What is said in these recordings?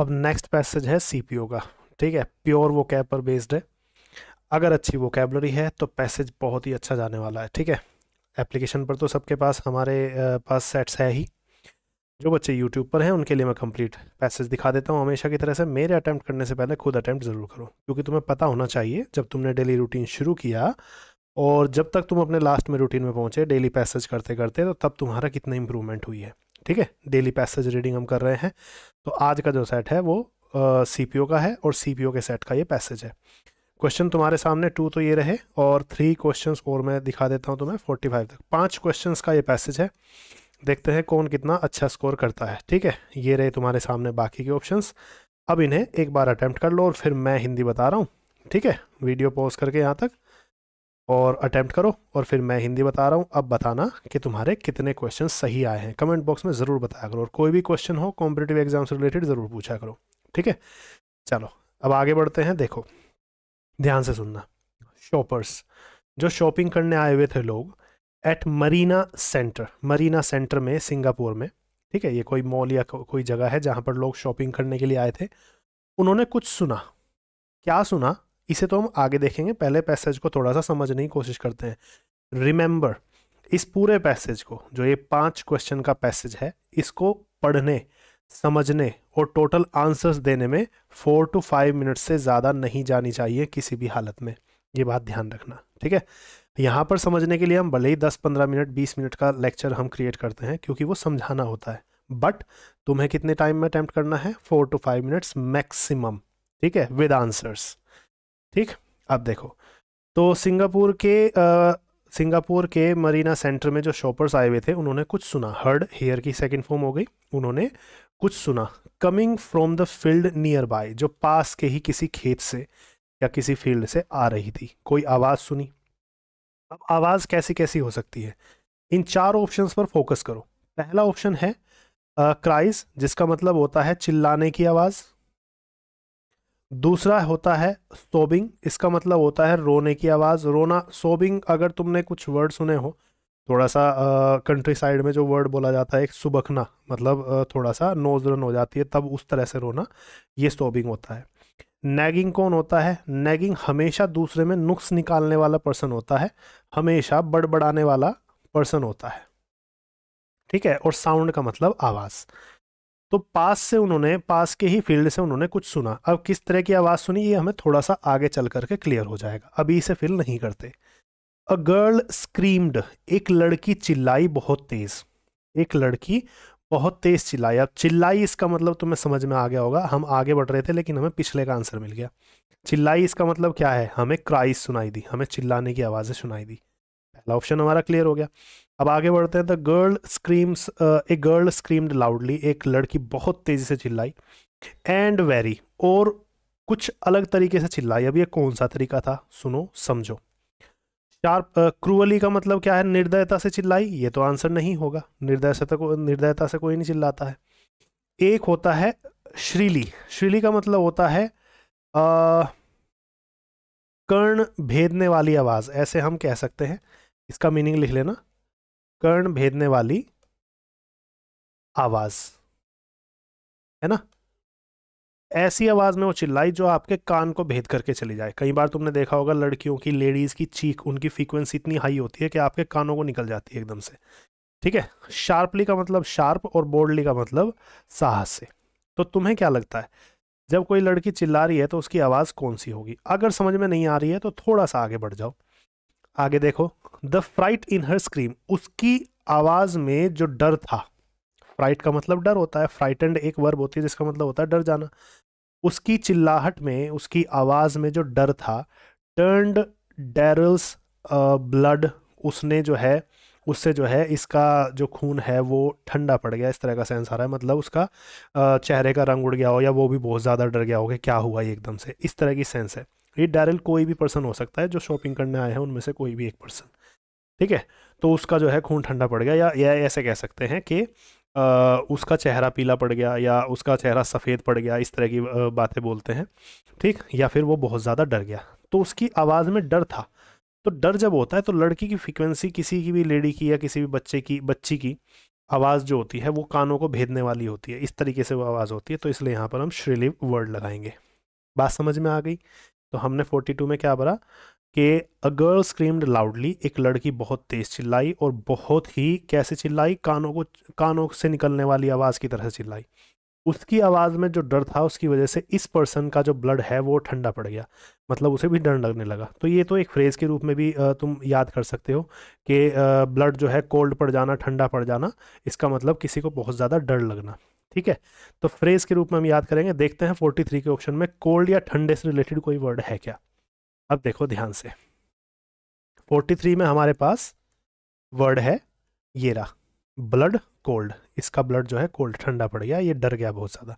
अब next passage है ओ का ठीक है प्योर वो कैब पर बेस्ड है अगर अच्छी कैबलरी है तो पैसेज बहुत ही अच्छा जाने वाला है ठीक है एप्लीकेशन पर तो सबके पास हमारे पास सेट्स है ही जो बच्चे यूट्यूब पर हैं उनके लिए मैं कंप्लीट पैसेज दिखा देता हूँ हमेशा की तरह से मेरे अटैम्प्ट करने से पहले खुद अटैम्प्ट ज़रूर करो क्योंकि तुम्हें पता होना चाहिए जब तुमने डेली रूटीन शुरू किया और जब तक तुम अपने लास्ट में रूटीन में पहुँचे डेली पैसेज करते करते तो तब तुम्हारा कितना इंप्रूवमेंट हुई है ठीक है डेली पैसेज रीडिंग हम कर रहे हैं तो आज का जो सेट है वो सी uh, का है और सी के सेट का ये पैसेज है क्वेश्चन तुम्हारे सामने टू तो ये रहे और थ्री क्वेश्चंस और मैं दिखा देता हूँ तुम्हें फोर्टी फाइव तक पांच क्वेश्चंस का ये पैसेज है देखते हैं कौन कितना अच्छा स्कोर करता है ठीक है ये रहे तुम्हारे सामने बाकी के ऑप्शंस अब इन्हें एक बार अटैम्प्ट कर लो और फिर मैं हिंदी बता रहा हूँ ठीक है वीडियो पॉज करके यहाँ तक और अटैम्प्ट करो और फिर मैं हिंदी बता रहा हूँ अब बताना कि तुम्हारे कितने क्वेश्चन सही आए हैं कमेंट बॉक्स में ज़रूर बताया करो और कोई भी क्वेश्चन हो कॉम्पिटेटिव एग्जाम से रिलेटेड ज़रूर पूछा करो ठीक है चलो अब आगे बढ़ते हैं देखो ध्यान से सुनना शॉपर्स जो शॉपिंग करने आए हुए थे लोग at Marina Centre Marina Centre में सिंगापुर में ठीक है ये कोई मॉल या को, कोई जगह है जहाँ पर लोग शॉपिंग करने के लिए आए थे उन्होंने कुछ सुना क्या सुना इसे तो हम आगे देखेंगे पहले पैसेज को थोड़ा सा समझने की कोशिश करते हैं रिमेंबर इस पूरे पैसेज को जो ये पांच क्वेश्चन का पैसेज है इसको पढ़ने समझने और टोटल आंसर्स देने में फोर टू फाइव मिनट से ज़्यादा नहीं जानी चाहिए किसी भी हालत में ये बात ध्यान रखना ठीक है यहाँ पर समझने के लिए हम भले ही दस पंद्रह मिनट बीस मिनट का लेक्चर हम क्रिएट करते हैं क्योंकि वो समझाना होता है बट तुम्हें कितने टाइम में अटैम्प्ट करना है four two five minutes maximum ठीक है विद आंसर्स ठीक अब देखो तो सिंगापुर के आ, सिंगापुर के मरीना सेंटर में जो शॉपर्स आए हुए थे उन्होंने कुछ सुना हर्ड हेयर की सेकंड फॉर्म हो गई उन्होंने कुछ सुना coming from the field nearby जो पास के ही किसी खेत से या किसी फील्ड से आ रही थी कोई आवाज़ सुनी अब आवाज़ कैसी कैसी हो सकती है इन चार ऑप्शंस पर फोकस करो पहला ऑप्शन है क्राइज जिसका मतलब होता है चिल्लाने की आवाज़ दूसरा होता है सोबिंग इसका मतलब होता है रोने की आवाज़ रोना सोबिंग अगर तुमने कुछ वर्ड सुने हो थोड़ा सा कंट्री साइड में जो वर्ड बोला जाता है एक सुबखना मतलब आ, थोड़ा सा नोज रन हो जाती है तब उस तरह से रोना ये सोबिंग होता है नैगिंग कौन होता है नैगिंग हमेशा दूसरे में नुक्स निकालने वाला पर्सन होता है हमेशा बड़बड़ाने वाला पर्सन होता है ठीक है और साउंड का मतलब आवाज़ तो पास से उन्होंने पास के ही फील्ड से उन्होंने कुछ सुना अब किस तरह की आवाज़ सुनी ये हमें थोड़ा सा आगे चल करके क्लियर हो जाएगा अभी इसे फील नहीं करते अ गर्ल स्क्रीम्ड एक लड़की चिल्लाई बहुत तेज़ एक लड़की बहुत तेज़ चिल्लाई अब चिल्लाई इसका मतलब तुम्हें समझ में आ गया होगा हम आगे बढ़ रहे थे लेकिन हमें पिछले का आंसर मिल गया चिल्लाई इसका मतलब क्या है हमें क्राइस सुनाई दी हमें चिल्लाने की आवाज़ें सुनाई दी पहला ऑप्शन हमारा क्लियर हो गया अब आगे बढ़ते हैं the girl screams a girl screamed loudly एक लड़की बहुत तेज़ी से चिल्लाई एंड वेरी और कुछ अलग तरीके से चिल्लाई अब ये कौन सा तरीका था सुनो समझो शार्प क्रूअली का मतलब क्या है निर्दयता से चिल्लाई ये तो आंसर नहीं होगा निर्दय से तो निर्दयता से कोई नहीं चिल्लाता है एक होता है श्रीली श्रीली का मतलब होता है आ, कर्ण भेदने वाली आवाज़ ऐसे हम कह सकते हैं इसका मीनिंग लिख लेना कर्ण भेदने वाली आवाज़ है ना ऐसी आवाज़ में वो चिल्लाई जो आपके कान को भेद करके चली जाए कई बार तुमने देखा होगा लड़कियों की लेडीज़ की चीख उनकी फ्रीक्वेंसी इतनी हाई होती है कि आपके कानों को निकल जाती है एकदम से ठीक है शार्पली का मतलब शार्प और बोल्डली का मतलब साहस से तो तुम्हें क्या लगता है जब कोई लड़की चिल्ला रही है तो उसकी आवाज़ कौन सी होगी अगर समझ में नहीं आ रही है तो थोड़ा सा आगे बढ़ जाओ आगे देखो the fright in her scream उसकी आवाज में जो डर था फ्राइट का मतलब डर होता है फ्राइटेंड एक वर्ब होती है जिसका मतलब होता है डर जाना उसकी चिल्लाहट में उसकी आवाज में जो डर था टर्नड डेरल्स ब्लड उसने जो है उससे जो है इसका जो खून है वो ठंडा पड़ गया इस तरह का सेंस आ रहा है मतलब उसका चेहरे का रंग उड़ गया हो या वो भी बहुत ज़्यादा डर गया हो कि क्या हुआ ये एकदम से इस तरह की सेंस है ये डैरल कोई भी पर्सन हो सकता है जो शॉपिंग करने आए हैं उनमें से कोई भी एक पर्सन ठीक है तो उसका जो है खून ठंडा पड़ गया या, या ऐसे कह सकते हैं कि आ, उसका चेहरा पीला पड़ गया या उसका चेहरा सफ़ेद पड़ गया इस तरह की बातें बोलते हैं ठीक या फिर वो बहुत ज़्यादा डर गया तो उसकी आवाज़ में डर था तो डर जब होता है तो लड़की की फ्रिक्वेंसी किसी की भी लेडी की या किसी भी बच्चे की बच्ची की आवाज़ जो होती है वो कानों को भेदने वाली होती है इस तरीके से वो आवाज़ होती है तो इसलिए यहाँ पर हम श्रीलिव वर्ड लगाएंगे बात समझ में आ गई तो हमने 42 में क्या भरा कि अ गर्ल स्क्रीम्ड लाउडली एक लड़की बहुत तेज़ चिल्लाई और बहुत ही कैसे चिल्लाई कानों को कानों से निकलने वाली आवाज़ की तरह चिल्लाई उसकी आवाज़ में जो डर था उसकी वजह से इस पर्सन का जो ब्लड है वो ठंडा पड़ गया मतलब उसे भी डर लगने लगा तो ये तो एक फ्रेज़ के रूप में भी तुम याद कर सकते हो कि ब्लड जो है कोल्ड पड़ जाना ठंडा पड़ जाना इसका मतलब किसी को बहुत ज़्यादा डर लगना ठीक है तो फ्रेज़ के रूप में हम याद करेंगे देखते हैं 43 के ऑप्शन में कोल्ड या ठंडे से रिलेटेड कोई वर्ड है क्या अब देखो ध्यान से 43 में हमारे पास वर्ड है ये रहा ब्लड कोल्ड इसका ब्लड जो है कोल्ड ठंडा पड़ गया ये डर गया बहुत ज़्यादा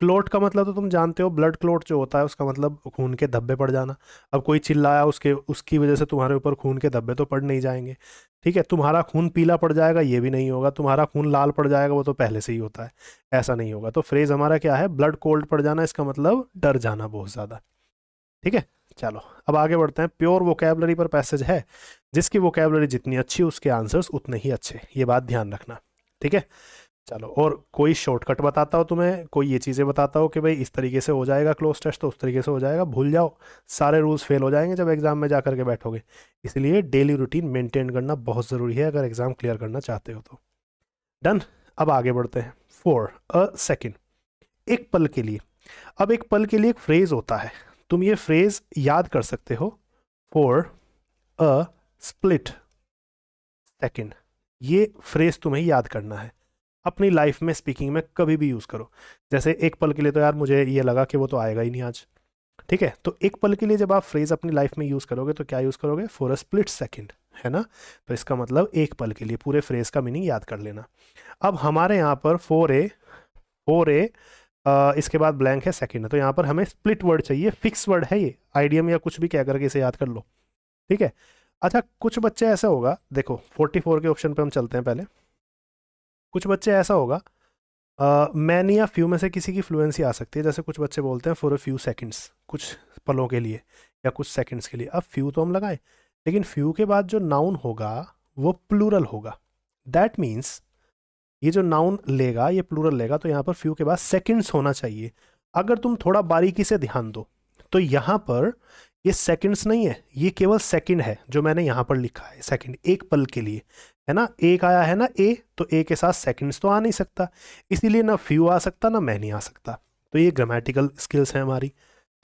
क्लोट का मतलब तो तुम जानते हो ब्लड क्लोट जो होता है उसका मतलब खून के धब्बे पड़ जाना अब कोई चिल्लाया उसके उसकी वजह से तुम्हारे ऊपर खून के धब्बे तो पड़ नहीं जाएंगे ठीक है तुम्हारा खून पीला पड़ जाएगा ये भी नहीं होगा तुम्हारा खून लाल पड़ जाएगा वो तो पहले से ही होता है ऐसा नहीं होगा तो फ्रेज़ हमारा क्या है ब्लड कोल्ड पड़ जाना इसका मतलब डर जाना बहुत ज़्यादा ठीक है चलो अब आगे बढ़ते हैं प्योर वोकेबलरी पर पैसेज है जिसकी वोकेबलरी जितनी अच्छी उसके आंसर्स उतने ही अच्छे ये बात ध्यान रखना ठीक है चलो और कोई शॉर्टकट बताता हो तुम्हें कोई ये चीज़ें बताता हो कि भाई इस तरीके से हो जाएगा क्लोज टेस्ट तो उस तरीके से हो जाएगा भूल जाओ सारे रूल्स फेल हो जाएंगे जब एग्ज़ाम में जा करके बैठोगे इसलिए डेली रूटीन मेंटेन करना बहुत ज़रूरी है अगर एग्ज़ाम क्लियर करना चाहते हो तो डन अब आगे बढ़ते हैं फोर अ सेकेंड एक पल के लिए अब एक पल के लिए एक फ्रेज़ होता है तुम ये फ्रेज याद कर सकते हो फॉर अ स्प्लिट सेकेंड ये फ्रेज तुम्हें याद करना है अपनी लाइफ में स्पीकिंग में कभी भी यूज़ करो जैसे एक पल के लिए तो यार मुझे ये लगा कि वो तो आएगा ही नहीं आज ठीक है तो एक पल के लिए जब आप फ्रेज अपनी लाइफ में यूज़ करोगे तो क्या यूज़ करोगे फॉर अ स्प्लिट सेकेंड है ना तो इसका मतलब एक पल के लिए पूरे फ्रेज का मीनिंग याद कर लेना अब हमारे यहाँ पर फोर ए फोर ए इसके बाद ब्लैंक है सेकेंड है तो यहाँ पर हमें स्प्लिट वर्ड चाहिए फिक्स वर्ड है ये आइडियम या कुछ भी क्या करके इसे याद कर लो ठीक है अच्छा कुछ बच्चे ऐसा होगा देखो 44 के ऑप्शन पे हम चलते हैं पहले कुछ बच्चे ऐसा होगा मैन या फ्यू में से किसी की फ्लुएंसी आ सकती है जैसे कुछ बच्चे बोलते हैं फॉर अ फ्यू सेकंड्स कुछ पलों के लिए या कुछ सेकंड्स के लिए अब फ्यू तो हम लगाएं लेकिन फ्यू के बाद जो नाउन होगा वो प्लूरल होगा दैट मीन्स ये जो नाउन लेगा ये प्लूरल लेगा तो यहाँ पर फ्यू के बाद सेकेंड्स होना चाहिए अगर तुम थोड़ा बारीकी से ध्यान दो तो यहाँ पर ये सेकेंड्स नहीं है ये केवल सेकेंड है जो मैंने यहाँ पर लिखा है सेकेंड एक पल के लिए है ना एक आया है ना ए तो ए के साथ सेकेंड्स तो आ नहीं सकता इसीलिए ना फ्यू आ सकता ना मैं नहीं आ सकता तो ये ग्रामेटिकल स्किल्स हैं हमारी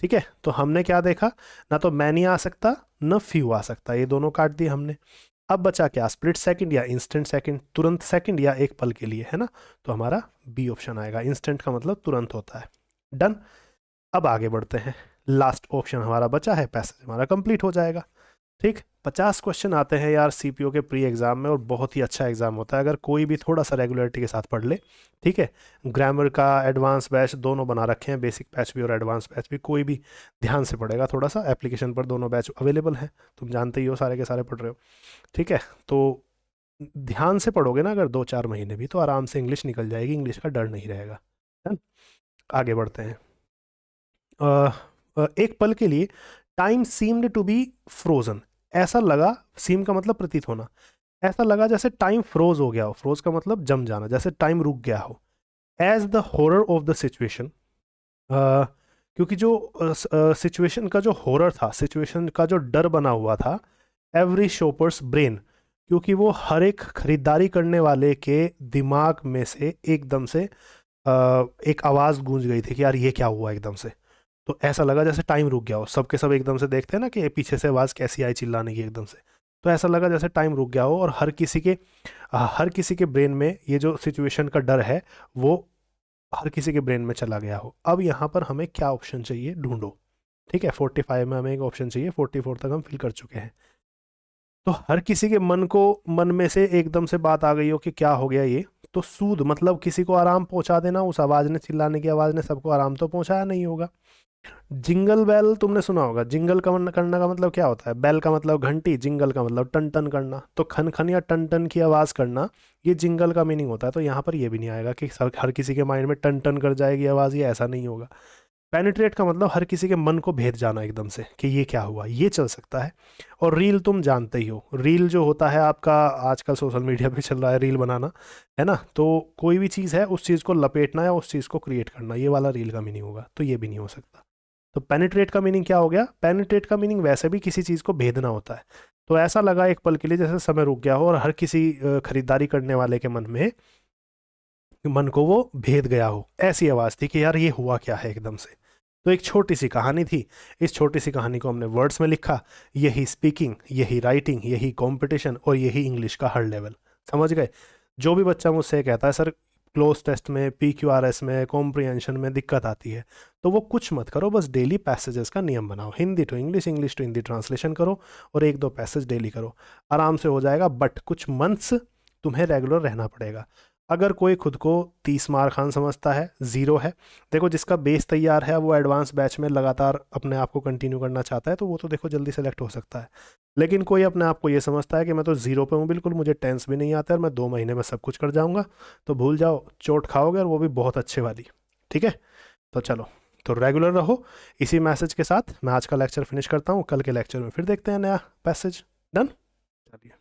ठीक है तो हमने क्या देखा ना तो मैं नहीं आ सकता ना फ्यू आ सकता ये दोनों काट दिए हमने अब बचा क्या स्प्लिट सेकंड या इंस्टेंट सेकंड तुरंत सेकंड या एक पल के लिए है ना तो हमारा बी ऑप्शन आएगा इंस्टेंट का मतलब तुरंत होता है डन अब आगे बढ़ते हैं लास्ट ऑप्शन हमारा बचा है पैसेज हमारा कंप्लीट हो जाएगा ठीक पचास क्वेश्चन आते हैं यार सी के प्री एग्ज़ाम में और बहुत ही अच्छा एग्ज़ाम होता है अगर कोई भी थोड़ा सा रेगुलरिटी के साथ पढ़ ले ठीक है ग्रामर का एडवांस बैच दोनों बना रखे हैं बेसिक बैच भी और एडवांस बैच भी कोई भी ध्यान से पढ़ेगा थोड़ा सा एप्लीकेशन पर दोनों बैच अवेलेबल हैं तुम जानते ही हो सारे के सारे पढ़ रहे हो ठीक है तो ध्यान से पढ़ोगे ना अगर दो चार महीने भी तो आराम से इंग्लिश निकल जाएगी इंग्लिश का डर नहीं रहेगा है आगे बढ़ते हैं एक पल के लिए time seemed to be frozen ऐसा लगा सीम का मतलब प्रतीत होना ऐसा लगा जैसे टाइम फ्रोज हो गया हो फ्रोज का मतलब जम जाना जैसे टाइम रुक गया हो as the horror of the situation क्योंकि जो सिचुएशन uh, का जो हॉरर था सिचुएशन का जो डर बना हुआ था एवरी शॉपर्स ब्रेन क्योंकि वो हर एक खरीदारी करने वाले के दिमाग में से एकदम से uh, एक आवाज़ गूंज गई थी कि यार ये क्या हुआ एकदम से तो ऐसा लगा जैसे टाइम रुक गया हो सबके सब एकदम से देखते हैं ना कि पीछे से आवाज़ कैसी आई चिल्लाने की एकदम से तो ऐसा लगा जैसे टाइम रुक गया हो और हर किसी के हर किसी के ब्रेन में ये जो सिचुएशन का डर है वो हर किसी के ब्रेन में चला गया हो अब यहाँ पर हमें क्या ऑप्शन चाहिए ढूंढो ठीक है फोर्टी फाइव में हमें एक ऑप्शन चाहिए फोर्टी फोर तक हम फिल कर चुके हैं तो हर किसी के मन को मन में से एकदम से बात आ गई हो कि क्या हो गया ये तो सूद मतलब किसी को आराम पहुंचा देना उस आवाज़ ने चिल्लाने की आवाज़ ने सबको आराम तो पहुंचाया नहीं होगा जिंगल बैल तुमने सुना होगा जिंगल का करना का मतलब क्या होता है बैल का मतलब घंटी जिंगल का मतलब टन टन करना तो खन खन या टन टन की आवाज़ करना ये जिंगल का मीनिंग होता है तो यहाँ पर ये भी नहीं आएगा कि सर हर किसी के माइंड में टन टन कर जाएगी आवाज़ ये ऐसा नहीं होगा पेनिट्रेट का मतलब हर किसी के मन को भेद जाना एकदम से कि ये क्या हुआ ये चल सकता है और रील तुम जानते ही हो रील जो होता है आपका आजकल सोशल मीडिया पे चल रहा है रील बनाना है ना तो कोई भी चीज़ है उस चीज़ को लपेटना या उस चीज़ को क्रिएट करना ये वाला रील का मीनिंग होगा तो ये भी नहीं हो सकता तो पेनिट्रेट का मीनिंग क्या हो गया पेनिट्रेट का मीनिंग वैसे भी किसी चीज़ को भेदना होता है तो ऐसा लगा एक पल के लिए जैसे समय रुक गया हो और हर किसी खरीदारी करने वाले के मन में मन को वो भेद गया हो ऐसी आवाज़ थी कि यार ये हुआ क्या है एकदम से तो एक छोटी सी कहानी थी इस छोटी सी कहानी को हमने वर्ड्स में लिखा यही स्पीकिंग यही राइटिंग यही कंपटीशन और यही इंग्लिश का हर लेवल समझ गए जो भी बच्चा मुझसे कहता है सर क्लोज टेस्ट में पी क्यू आर एस में कॉम्प्रीहेंशन में दिक्कत आती है तो वो कुछ मत करो बस डेली पैसेजेस का नियम बनाओ Hindi to English English to Hindi translation करो और एक दो पैसेज डेली करो आराम से हो जाएगा बट कुछ मंथ्स तुम्हें रेगुलर रहना पड़ेगा अगर कोई खुद को तीस मार खान समझता है ज़ीरो है देखो जिसका बेस तैयार है वो एडवांस बैच में लगातार अपने आप को कंटिन्यू करना चाहता है तो वो तो देखो जल्दी सेलेक्ट हो सकता है लेकिन कोई अपने आप को ये समझता है कि मैं तो ज़ीरो पे हूँ बिल्कुल मुझे टेंस भी नहीं आता और मैं दो महीने में सब कुछ कर जाऊँगा तो भूल जाओ चोट खाओगे और वो भी बहुत अच्छे वाली ठीक है तो चलो तो रेगुलर रहो इसी मैसेज के साथ मैं आज का लेक्चर फिनिश करता हूँ कल के लेक्चर में फिर देखते हैं नया पैसेज डन चलिए